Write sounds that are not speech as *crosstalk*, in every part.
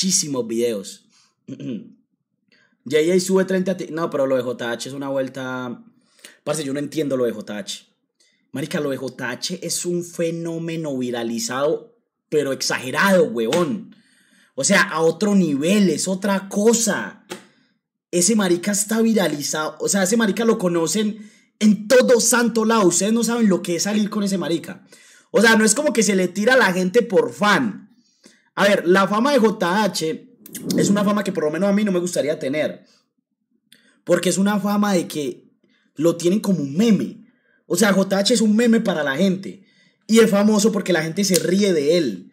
muchísimos videos. ahí *clears throat* sube 30 No, pero lo de JH es una vuelta. Parce, yo no entiendo lo de JH. Marica, lo de JH es un fenómeno viralizado, pero exagerado, huevón. O sea, a otro nivel, es otra cosa. Ese marica está viralizado. O sea, ese marica lo conocen en todo santo lado. Ustedes no saben lo que es salir con ese marica. O sea, no es como que se le tira a la gente por fan. A ver, la fama de JH es una fama que por lo menos a mí no me gustaría tener. Porque es una fama de que lo tienen como un meme. O sea, JH es un meme para la gente. Y es famoso porque la gente se ríe de él.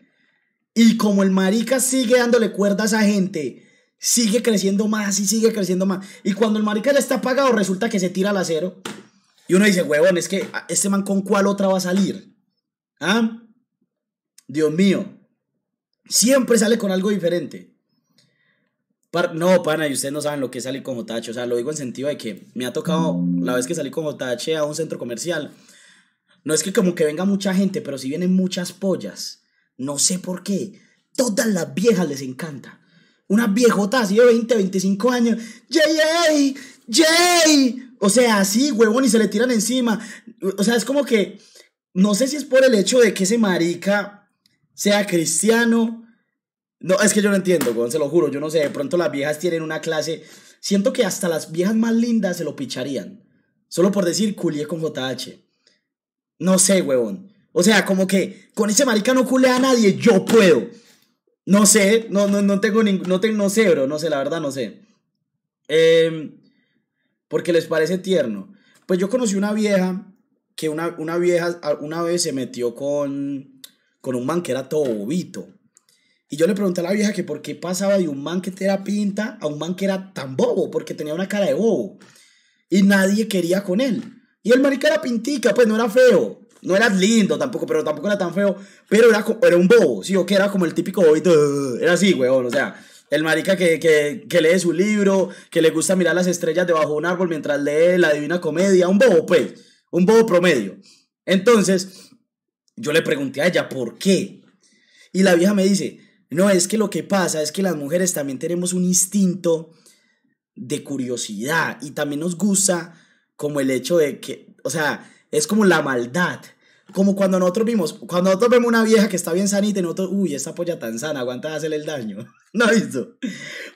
Y como el marica sigue dándole cuerda a esa gente, sigue creciendo más y sigue creciendo más. Y cuando el marica le está pagado, resulta que se tira al acero. Y uno dice, huevón, es que este man con cuál otra va a salir. ¿Ah? Dios mío. Siempre sale con algo diferente. no, pana, y ustedes no saben lo que es salir con Jotache. O sea, lo digo en sentido de que me ha tocado, la vez que salí con Jotache a un centro comercial, no es que como que venga mucha gente, pero si vienen muchas pollas. No sé por qué. Todas las viejas les encanta. Una viejota así de 20, 25 años. jay jay O sea, así, huevón, y se le tiran encima. O sea, es como que. No sé si es por el hecho de que ese marica sea cristiano. No, es que yo no entiendo, weón, se lo juro, yo no sé, de pronto las viejas tienen una clase, siento que hasta las viejas más lindas se lo picharían, solo por decir culié con JH. No sé, weón. O sea, como que con ese marica no culea a nadie, yo puedo. No sé, no, no, no tengo ningún, no, no sé, bro, no sé, la verdad no sé. Em, porque les parece tierno. Pues yo conocí una vieja que una, una vieja una vez se metió con con un man que era todo bobito. Y yo le pregunté a la vieja que por qué pasaba de un man que te era pinta a un man que era tan bobo, porque tenía una cara de bobo. Y nadie quería con él. Y el marica era pintica, pues no era feo. No era lindo tampoco, pero tampoco era tan feo. Pero era, era un bobo, ¿sí? O que era como el típico bobito. Era así, weón. O sea, el marica que, que, que lee su libro, que le gusta mirar las estrellas debajo de un árbol mientras lee la divina comedia. Un bobo, pues. Un bobo promedio. Entonces, yo le pregunté a ella, ¿por qué? Y la vieja me dice, no, es que lo que pasa es que las mujeres también tenemos un instinto de curiosidad y también nos gusta como el hecho de que, o sea, es como la maldad. Como cuando nosotros vimos, cuando nosotros vemos una vieja que está bien sanita y nosotros, uy, esta polla tan sana, aguanta hacerle el daño. *laughs* ¿No ha visto?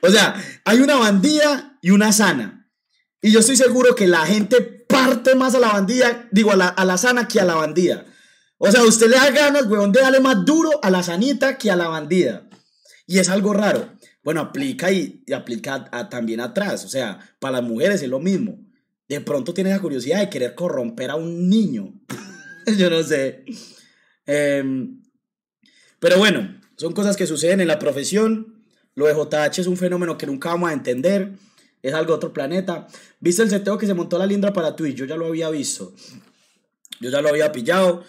O sea, hay una bandida y una sana. Y yo estoy seguro que la gente parte más a la bandida, digo, a la, a la sana que a la bandida. O sea, usted le da ganas, weón, de darle más duro a la sanita que a la bandida. Y es algo raro. Bueno, aplica y, aplica también atrás. O sea, para las mujeres es lo mismo. De pronto tiene la curiosidad de querer corromper a un niño. *laughs* Yo no sé. Em, pero bueno, son cosas que suceden en la profesión. Lo de JH es un fenómeno que nunca vamos a entender. Es algo de otro planeta. ¿Viste el seteo que se montó la lindra para Twitch? Yo ya lo había visto. Yo ya lo había pillado.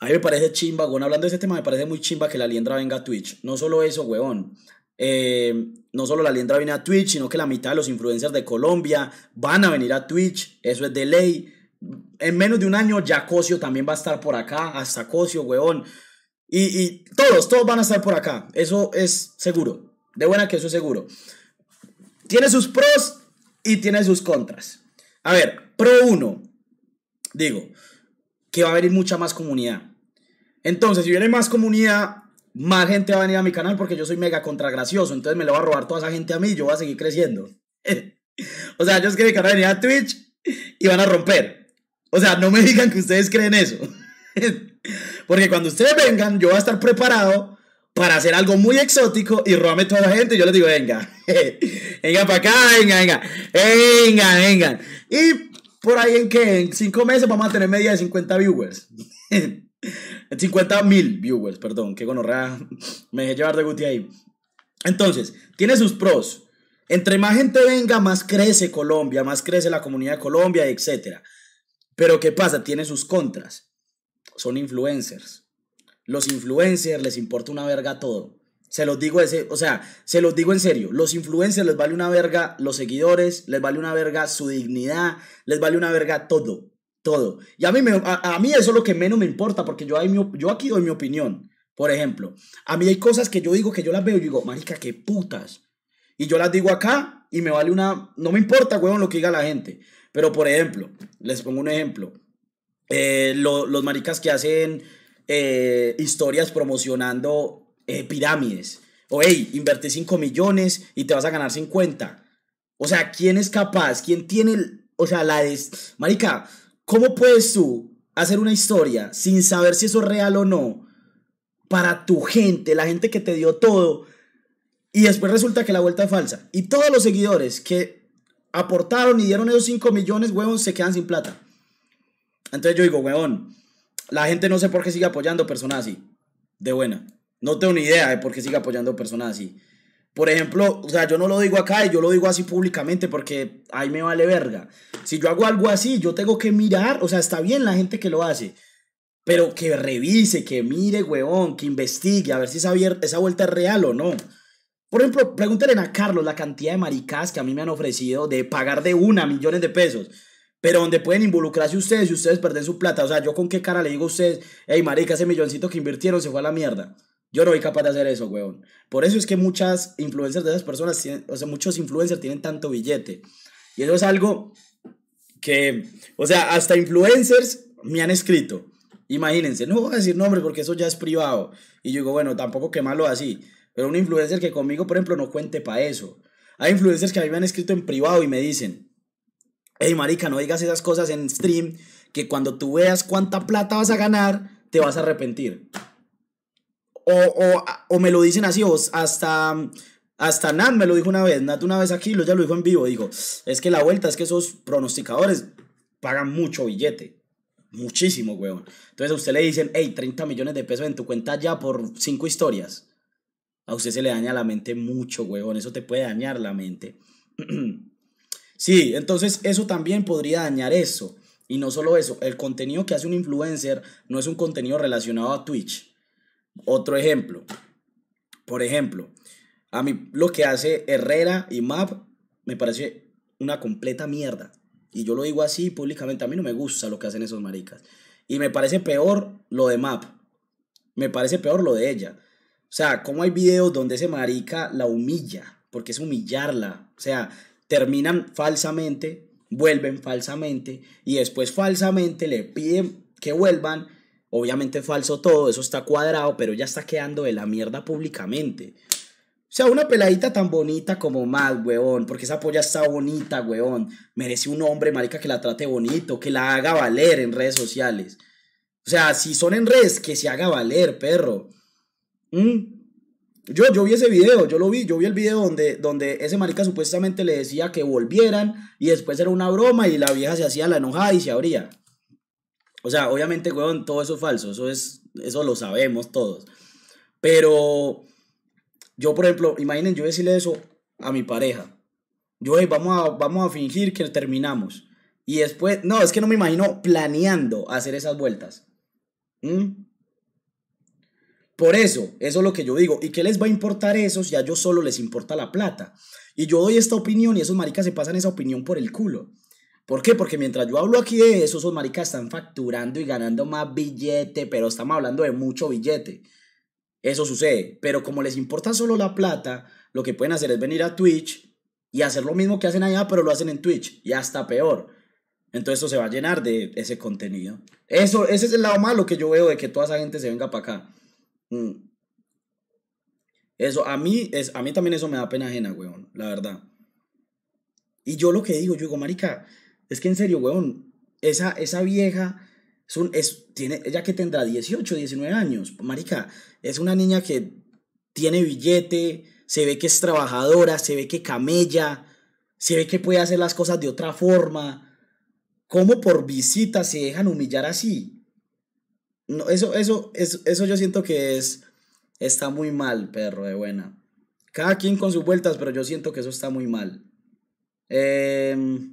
A mí me parece chimba, weón, hablando de ese tema, me parece muy chimba que la liendra venga a Twitch. No solo eso, weón. Eh, no solo la liendra viene a Twitch, sino que la mitad de los influencers de Colombia van a venir a Twitch. Eso es de ley. En menos de un año ya Cosio también va a estar por acá. Hasta Cosio, weón. Y, y todos, todos van a estar por acá. Eso es seguro. De buena que eso es seguro. Tiene sus pros y tiene sus contras. A ver, pro uno Digo, que va a venir mucha más comunidad. Entonces, si viene más comunidad, más gente va a venir a mi canal porque yo soy mega contra gracioso entonces me lo va a robar toda esa gente a mí y yo voy a seguir creciendo. *laughs* o sea, yo es que mi canal venía a Twitch y van a romper. O sea, no me digan que ustedes creen eso. *laughs* porque cuando ustedes vengan, yo voy a estar preparado para hacer algo muy exótico y robarme toda la gente. Y yo les digo, venga, *laughs* venga para acá, venga, venga, venga, venga. Y por ahí en que en 5 meses vamos a tener media de 50 viewers. 50 *laughs* mil viewers, perdón, qué gonorrea. Me dejé llevar de Guti ahí. Entonces, tiene sus pros. Entre más gente venga, más crece Colombia, más crece la comunidad de Colombia, etc. Pero ¿qué pasa? Tiene sus contras. Son influencers. Los influencers les importa una verga todo. Se los digo ese, o sea, se los digo en serio, los influencers les vale una verga los seguidores, les vale una verga su dignidad, les vale una verga todo, todo. Y a mí, me, a, mí eso es lo que menos me importa, porque yo, hay yo aquí doy mi opinión. Por ejemplo, a mí hay cosas que yo digo que yo las veo y digo, marica, qué putas. Y yo las digo acá y me vale una, no me importa, huevón, lo que diga la gente. Pero por ejemplo, les pongo un ejemplo. Eh, los maricas que hacen eh, historias promocionando eh, pirámides. O hey, Invertí 5 millones y te vas a ganar 50. O sea, ¿quién es capaz? ¿Quién tiene, o sea, la es... Marica, ¿cómo puedes tú hacer una historia sin saber si eso es real o no? Para tu gente, la gente que te dio todo. Y después resulta que la vuelta es falsa. Y todos los seguidores que aportaron y dieron esos 5 millones, huevón, se quedan sin plata. Entonces yo digo, huevón, la gente no sé por qué sigue apoyando personas así. De buena. No tengo ni idea de por qué sigue apoyando personas así. Por ejemplo, o sea, yo no lo digo acá y yo lo digo así públicamente porque ahí me vale verga. Si yo hago algo así, yo tengo que mirar, o sea, está bien la gente que lo hace, pero que revise, que mire, huevón, que investigue, a ver si esa, esa vuelta es real o no. Por ejemplo, pregúntenle a Carlos la cantidad de maricas que a mí me han ofrecido de pagar de una millones de pesos, pero donde pueden involucrarse ustedes y ustedes perder su plata. O sea, yo con qué cara le digo a ustedes, hey, marica, ese milloncito que invirtieron se fue a la mierda. Yo no soy capaz de hacer eso, weón. Por eso es que muchas influencers de esas personas, o sea, muchos influencers tienen tanto billete. Y eso es algo que, o sea, hasta influencers me han escrito. Imagínense, no voy a decir nombres porque eso ya es privado. Y yo digo, bueno, tampoco malo así. Pero un influencer que conmigo, por ejemplo, no cuente para eso. Hay influencers que a mí me han escrito en privado y me dicen, hey, marica, no digas esas cosas en stream, que cuando tú veas cuánta plata vas a ganar, te vas a arrepentir o, me lo dicen así, o hasta, hasta Nat me lo dijo una vez, Nat una vez aquí, lo ya lo dijo en vivo, Dijo, es que la vuelta es que esos pronosticadores pagan mucho billete, muchísimo, weón. Entonces a usted le dicen, hey, 30 millones de pesos en tu cuenta ya por cinco historias. A usted se le daña la mente mucho, weón, eso te puede dañar la mente. *clears throat* sí, entonces eso también podría dañar eso. Y no solo eso, el contenido que hace un influencer no es un contenido relacionado a Twitch otro ejemplo. Por ejemplo, a mí lo que hace Herrera y Map me parece una completa mierda. Y yo lo digo así públicamente. A mí no me gusta lo que hacen esos maricas. Y me parece peor lo de Map. Me parece peor lo de ella. O sea, como hay videos donde ese marica la humilla, porque es humillarla. O sea, terminan falsamente, vuelven falsamente y después falsamente le piden que vuelvan Obviamente falso todo, eso está cuadrado, pero ya está quedando de la mierda públicamente. O sea, una peladita tan bonita como mal, weón, porque esa polla está bonita, weón. Merece un hombre, marica, que la trate bonito, que la haga valer en redes sociales. O sea, si son en redes, que se haga valer, perro. ¿Mm? Yo, yo vi ese video, yo lo vi, yo vi el video donde, donde ese marica supuestamente le decía que volvieran y después era una broma y la vieja se hacía la enojada y se abría. O sea, obviamente, weón, todo eso es falso, eso, es, eso lo sabemos todos. Pero yo, por ejemplo, imaginen yo decirle eso a mi pareja. Yo, hey, vamos a, vamos a fingir que terminamos. Y después, no, es que no me imagino planeando hacer esas vueltas. ¿Mm? Por eso, eso es lo que yo digo. ¿Y qué les va a importar eso si a ellos solo les importa la plata? Y yo doy esta opinión y esos maricas se pasan esa opinión por el culo. ¿Por qué? Porque mientras yo hablo aquí de eso, esos maricas están facturando y ganando más billete, pero estamos hablando de mucho billete. Eso sucede. Pero como les importa solo la plata, lo que pueden hacer es venir a Twitch y hacer lo mismo que hacen allá, pero lo hacen en Twitch. Y hasta peor. Entonces eso se va a llenar de ese contenido. Eso, ese es el lado malo que yo veo de que toda esa gente se venga para acá. Mm. Eso, a mí, es, a mí también eso me da pena ajena, weón, la verdad. Y yo lo que digo, yo digo, marica, es que en serio, weón, esa, esa vieja es, tiene, ella que tendrá 18, 19 años, marica, es una niña que tiene billete, se ve que es trabajadora, se ve que camella, se ve que puede hacer las cosas de otra forma. ¿Cómo por visita se dejan humillar así? No, eso, eso, eso, eso yo siento que es, está muy mal, perro de buena. Cada quien con sus vueltas, pero yo siento que eso está muy mal. Eh,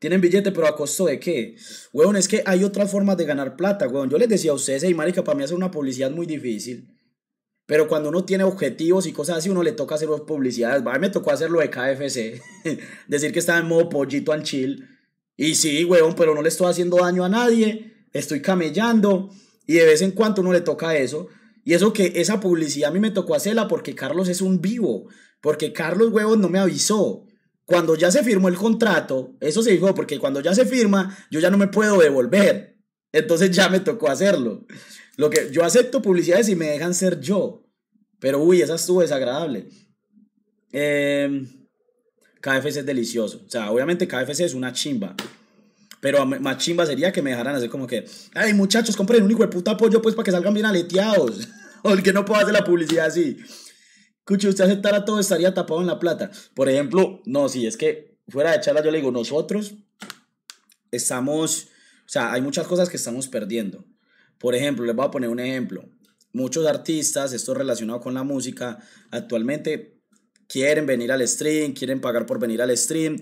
tienen billete, pero ¿a costo de qué? Weón, es que hay otras formas de ganar plata, weón. Yo les decía a ustedes, hey, marica, para mí hacer una publicidad es muy difícil. Pero cuando uno tiene objetivos y cosas así, uno le toca hacer publicidades. A mí me tocó hacer lo de KFC. *laughs* Decir que estaba en modo pollito al chill. Y sí, weón, pero no le estoy haciendo daño a nadie. Estoy camellando. Y de vez en cuando uno le toca eso. Y eso que esa publicidad a mí me tocó hacerla porque Carlos es un vivo. Porque Carlos, huevón, no me avisó cuando ya se firmó el contrato, eso se dijo, porque cuando ya se firma, yo ya no me puedo devolver. Entonces ya me tocó hacerlo. Lo que yo acepto publicidades y me dejan ser yo. Pero uy, esa estuvo desagradable. Em, KFC es delicioso. O sea, obviamente KFC es una chimba. Pero más chimba sería que me dejaran hacer como que, ay muchachos, compren un hijo de puta pollo pues para que salgan bien aleteados. *laughs* o el que no puedo hacer la publicidad así. Cucho, usted aceptara todo, estaría tapado en la plata. Por ejemplo, no, si es que fuera de charla yo le digo, nosotros estamos, o sea, hay muchas cosas que estamos perdiendo. Por ejemplo, les voy a poner un ejemplo. Muchos artistas, esto relacionado con la música, actualmente quieren venir al stream, quieren pagar por venir al stream.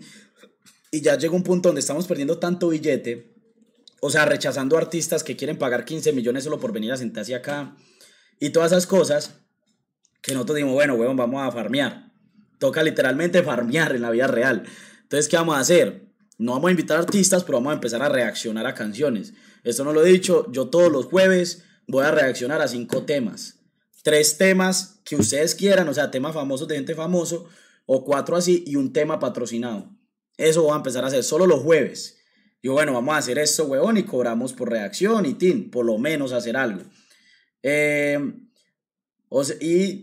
Y ya llega un punto donde estamos perdiendo tanto billete, o sea, rechazando artistas que quieren pagar 15 millones solo por venir a sentarse acá y todas esas cosas que nosotros dijimos, bueno, huevón, vamos a farmear. Toca literalmente farmear en la vida real. Entonces, ¿qué vamos a hacer? No vamos a invitar artistas, pero vamos a empezar a reaccionar a canciones. Esto no lo he dicho, yo todos los jueves voy a reaccionar a cinco temas. Tres temas que ustedes quieran, o sea, temas famosos de gente famoso, o cuatro así, y un tema patrocinado. Eso voy a empezar a hacer solo los jueves. Yo, bueno, vamos a hacer esto, huevón, y cobramos por reacción y tin, por lo menos hacer algo. Eh, y